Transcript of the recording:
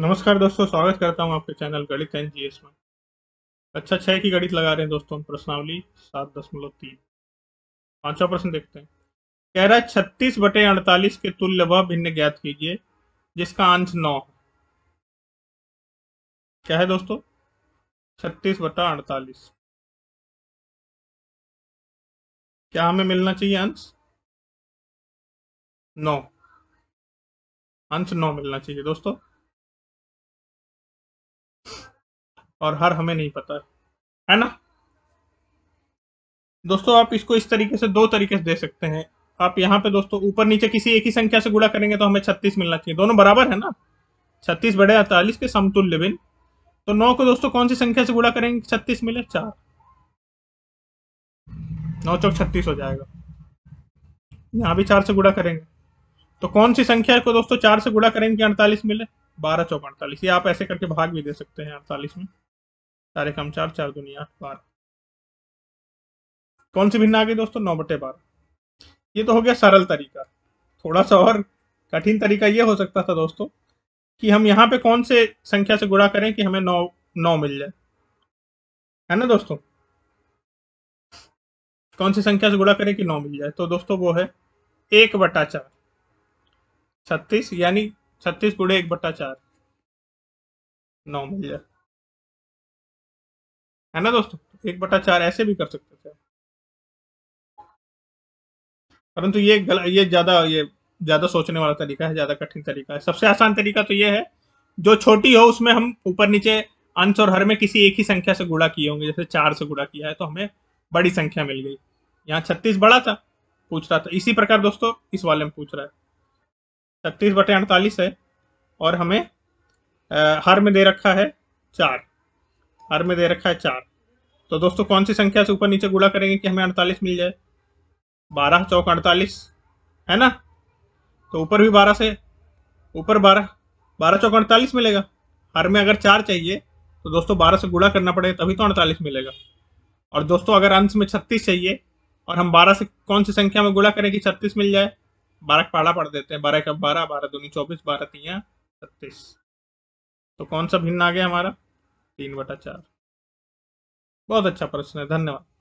नमस्कार दोस्तों स्वागत करता हूं आपके चैनल गणित एन जी एस में अच्छा छः की गणित लगा रहे हैं दोस्तों प्रश्नावली सात दशमलव तीन पांचवा प्रश्न देखते हैं कह रहा है छत्तीस बटे अड़तालीस के तुल्य व भिन्न ज्ञात कीजिए जिसका अंश नौ क्या है दोस्तों छत्तीस बटा अड़तालीस क्या हमें मिलना चाहिए अंश नौ अंश नौ मिलना चाहिए दोस्तों और हर हमें नहीं पता है है ना दोस्तों आप इसको इस तरीके से दो तरीके से दे सकते हैं आप यहाँ पे दोस्तों ऊपर नीचे किसी एक ही संख्या से गुड़ा करेंगे तो हमें छत्तीस मिलना चाहिए दोनों बराबर है ना छत्तीस बड़े अड़तालीस के समतुल्य बिन तो नौ को दोस्तों कौन सी संख्या से गुड़ा करेंगे छत्तीस मिले चार नौ चौक छत्तीस हो जाएगा यहाँ भी चार से गुड़ा करेंगे तो कौन सी संख्या को दोस्तों चार से गुड़ा करेंगे अड़तालीस मिले बारह चौक अड़तालीस ये आप ऐसे करके भाग भी दे सकते हैं अड़तालीस में चार एकम चार चार दुनिया बारह कौन सी भिन्न आ गई दोस्तों नौ बटे बारह ये तो हो गया सरल तरीका थोड़ा सा और कठिन तरीका ये हो सकता था दोस्तों कि हम यहाँ पे कौन से संख्या से गुणा करें कि हमें नौ नौ मिल जाए है ना दोस्तों कौन सी संख्या से गुणा करें कि नौ मिल जाए तो दोस्तों वो है एक बटा चार छत्तीस यानी छत्तीस गुड़े एक बटा चार नौ मिल जाए है ना दोस्तों एक बटा चार ऐसे भी कर सकते थे परंतु ये गल, ये ज़्यादा ये ज़्यादा सोचने वाला तरीका है ज़्यादा कठिन तरीका है सबसे आसान तरीका तो ये है जो छोटी हो उसमें हम ऊपर नीचे अंश और हर में किसी एक ही संख्या से गुड़ा किए होंगे जैसे चार से गुड़ा किया है तो हमें बड़ी संख्या मिल गई यहाँ छत्तीस बड़ा था पूछ रहा था इसी प्रकार दोस्तों इस वाले में पूछ रहा है छत्तीस बटे अड़तालीस है और हमें आ, हर में दे रखा है चार हर में दे रखा है चार तो दोस्तों कौन सी संख्या से ऊपर नीचे गुड़ा करेंगे कि हमें अड़तालीस मिल जाए बारह चौक अड़तालीस है ना तो ऊपर भी बारह से ऊपर बारह बारह चौक अड़तालीस मिलेगा हर में अगर चार चाहिए तो दोस्तों बारह से गुड़ा करना पड़ेगा तभी तो अड़तालीस मिलेगा और दोस्तों अगर अंश में छत्तीस चाहिए और हम बारह से कौन सी संख्या में गुड़ा करें कि छत्तीस मिल जाए बारह का पाड़ा पढ़ देते हैं बारह का बारह बारह दूनी चौबीस बारह तीन छत्तीस तो कौन सा भिन्न आ गया हमारा तीन बटा चार बहुत अच्छा प्रश्न है धन्यवाद